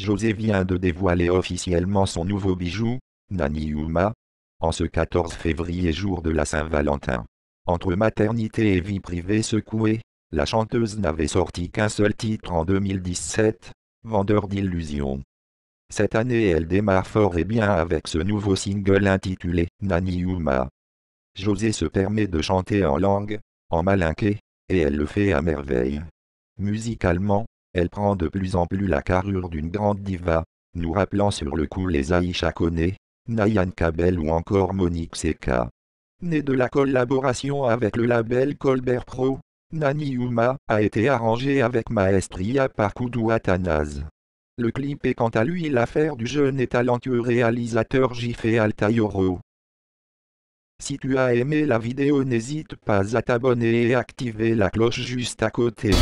José vient de dévoiler officiellement son nouveau bijou, Nani Yuma. En ce 14 février jour de la Saint-Valentin. Entre maternité et vie privée secouée, la chanteuse n'avait sorti qu'un seul titre en 2017, Vendeur d'illusions. Cette année elle démarre fort et bien avec ce nouveau single intitulé Nani Yuma. José se permet de chanter en langue, en malinqué, et elle le fait à merveille. Musicalement, elle prend de plus en plus la carrure d'une grande diva, nous rappelant sur le coup les Aïcha Koné, Nayan Kabel ou encore Monique Seka. Née de la collaboration avec le label Colbert Pro, Nani Uma a été arrangée avec Maestria par Kudu Atanas. Le clip est quant à lui l'affaire du jeune et talentueux réalisateur Jifé Altayoro. Si tu as aimé la vidéo n'hésite pas à t'abonner et activer la cloche juste à côté.